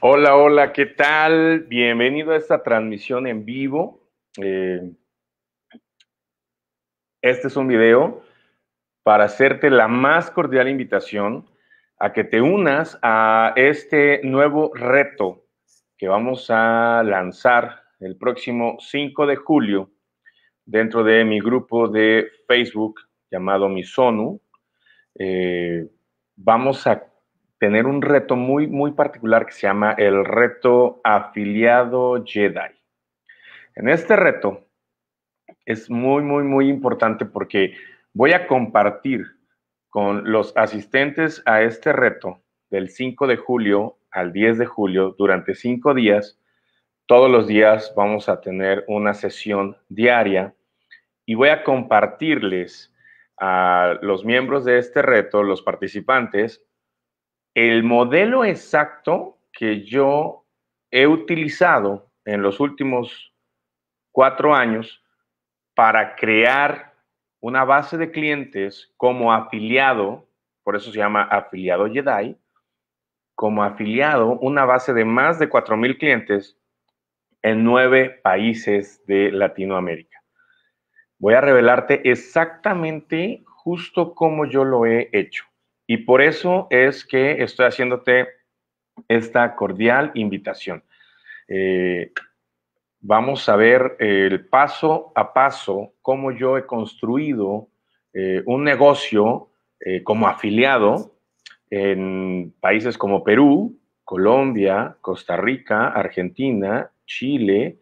Hola, hola, ¿qué tal? Bienvenido a esta transmisión en vivo. Eh, este es un video para hacerte la más cordial invitación a que te unas a este nuevo reto que vamos a lanzar el próximo 5 de julio dentro de mi grupo de Facebook llamado Misonu. Eh, vamos a tener un reto muy, muy particular que se llama el reto afiliado Jedi. En este reto es muy, muy, muy importante porque voy a compartir con los asistentes a este reto del 5 de julio al 10 de julio durante cinco días. Todos los días vamos a tener una sesión diaria y voy a compartirles a los miembros de este reto, los participantes, el modelo exacto que yo he utilizado en los últimos cuatro años para crear una base de clientes como afiliado, por eso se llama afiliado Jedi, como afiliado, una base de más de 4.000 clientes en nueve países de Latinoamérica. Voy a revelarte exactamente justo cómo yo lo he hecho. Y por eso es que estoy haciéndote esta cordial invitación. Eh, vamos a ver eh, el paso a paso cómo yo he construido eh, un negocio como afiliado en países como Perú, Colombia, Costa Rica, Argentina, Chile,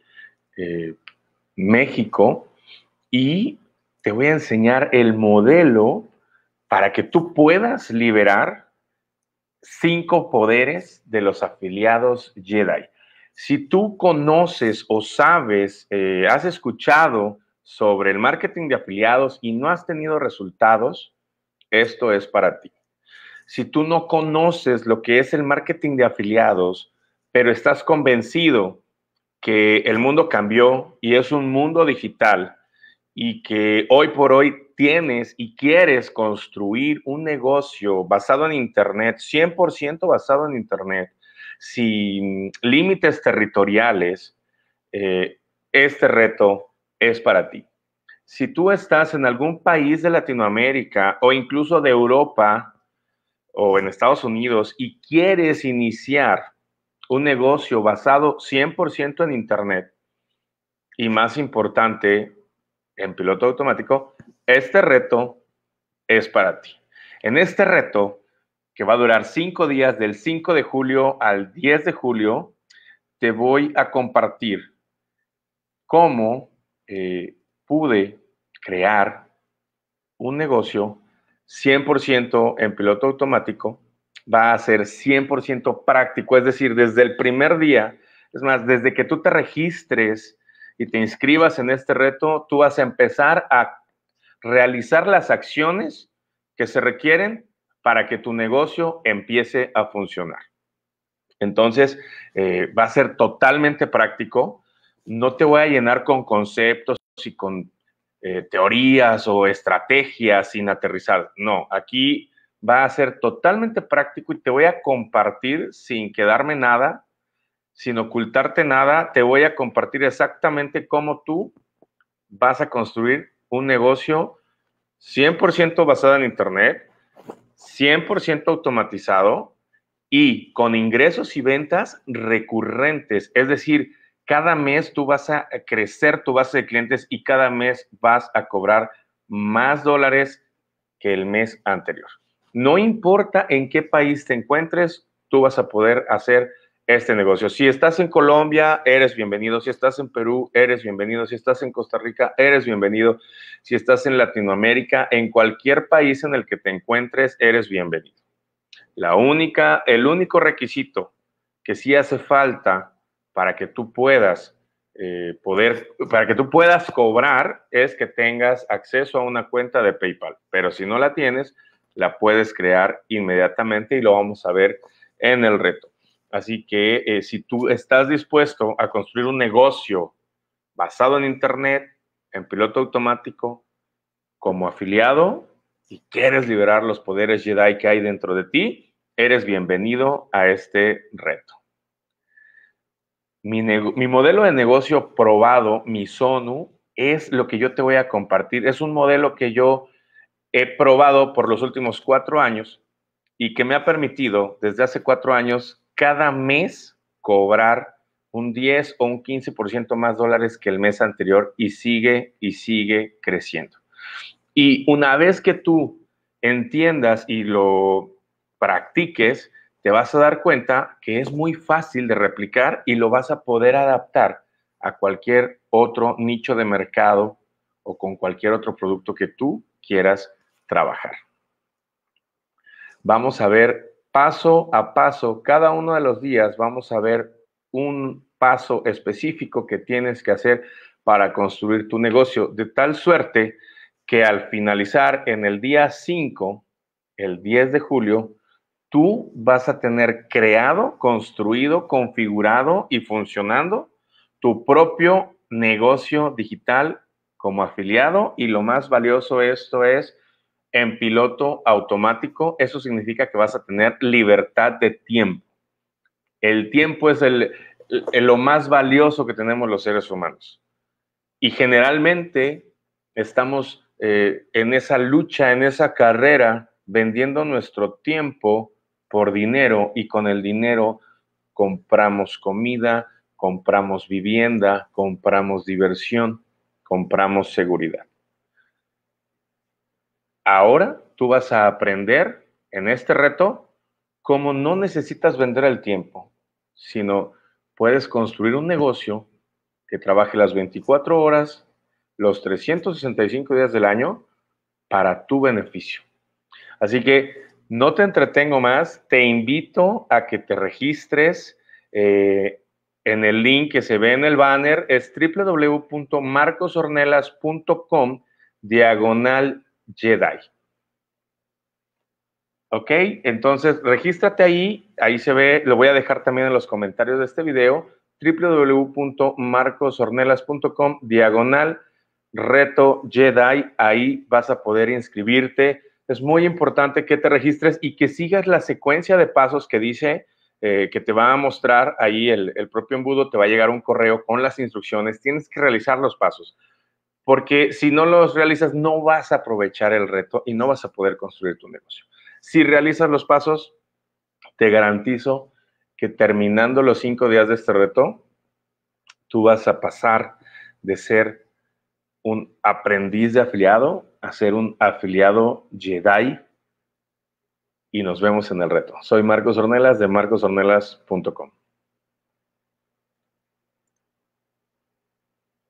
México, y te voy a enseñar el modelo para que tú puedas liberar cinco poderes de los afiliados Jedi. Si tú conoces o sabes, eh, has escuchado sobre el marketing de afiliados y no has tenido resultados, esto es para ti. Si tú no conoces lo que es el marketing de afiliados, pero estás convencido que el mundo cambió y es un mundo digital y que hoy por hoy tienes y quieres construir un negocio basado en Internet, 100% basado en Internet, sin límites territoriales, eh, este reto es para ti. Si tú estás en algún país de Latinoamérica o incluso de Europa o en Estados Unidos y quieres iniciar un negocio basado 100% en Internet y más importante, en piloto automático, este reto es para ti. En este reto, que va a durar cinco días, del 5 de julio al 10 de julio, te voy a compartir cómo eh, pude crear un negocio 100% en piloto automático, va a ser 100% práctico, es decir, desde el primer día, es más, desde que tú te registres y te inscribas en este reto, tú vas a empezar a realizar las acciones que se requieren para que tu negocio empiece a funcionar. Entonces, eh, va a ser totalmente práctico. No te voy a llenar con conceptos y con eh, teorías o estrategias sin aterrizar. No, aquí va a ser totalmente práctico y te voy a compartir sin quedarme nada, sin ocultarte nada, te voy a compartir exactamente cómo tú vas a construir un negocio 100% basado en Internet, 100% automatizado y con ingresos y ventas recurrentes. Es decir, cada mes tú vas a crecer tu base de clientes y cada mes vas a cobrar más dólares que el mes anterior. No importa en qué país te encuentres, tú vas a poder hacer este negocio. Si estás en Colombia, eres bienvenido. Si estás en Perú, eres bienvenido. Si estás en Costa Rica, eres bienvenido. Si estás en Latinoamérica, en cualquier país en el que te encuentres, eres bienvenido. La única, el único requisito que sí hace falta para que tú puedas eh, poder, para que tú puedas cobrar es que tengas acceso a una cuenta de PayPal. Pero si no la tienes, la puedes crear inmediatamente y lo vamos a ver en el reto. Así que eh, si tú estás dispuesto a construir un negocio basado en Internet, en piloto automático, como afiliado, y quieres liberar los poderes Jedi que hay dentro de ti, eres bienvenido a este reto. Mi, mi modelo de negocio probado, mi Sonu, es lo que yo te voy a compartir. Es un modelo que yo he probado por los últimos cuatro años y que me ha permitido desde hace cuatro años cada mes cobrar un 10 o un 15% más dólares que el mes anterior y sigue y sigue creciendo. Y una vez que tú entiendas y lo practiques, te vas a dar cuenta que es muy fácil de replicar y lo vas a poder adaptar a cualquier otro nicho de mercado o con cualquier otro producto que tú quieras trabajar. Vamos a ver paso a paso, cada uno de los días vamos a ver un paso específico que tienes que hacer para construir tu negocio, de tal suerte que al finalizar en el día 5, el 10 de julio, tú vas a tener creado, construido, configurado y funcionando tu propio negocio digital como afiliado y lo más valioso esto es en piloto automático, eso significa que vas a tener libertad de tiempo. El tiempo es el, lo más valioso que tenemos los seres humanos. Y generalmente estamos eh, en esa lucha, en esa carrera, vendiendo nuestro tiempo por dinero y con el dinero compramos comida, compramos vivienda, compramos diversión, compramos seguridad ahora tú vas a aprender en este reto cómo no necesitas vender el tiempo, sino puedes construir un negocio que trabaje las 24 horas, los 365 días del año para tu beneficio. Así que no te entretengo más, te invito a que te registres eh, en el link que se ve en el banner, es www.marcosornelas.com diagonal Jedi. Ok, entonces regístrate ahí, ahí se ve, lo voy a dejar también en los comentarios de este video, www.marcosornelas.com diagonal reto Jedi, ahí vas a poder inscribirte. Es muy importante que te registres y que sigas la secuencia de pasos que dice eh, que te va a mostrar ahí el propio embudo, te va a llegar un correo con las instrucciones, tienes que realizar los pasos porque si no los realizas no vas a aprovechar el reto y no vas a poder construir tu negocio. Si realizas los pasos, te garantizo que terminando los cinco días de este reto, tú vas a pasar de ser un aprendiz de afiliado a ser un afiliado Jedi. Y nos vemos en el reto. Soy Marcos Ornelas de marcosornelas.com.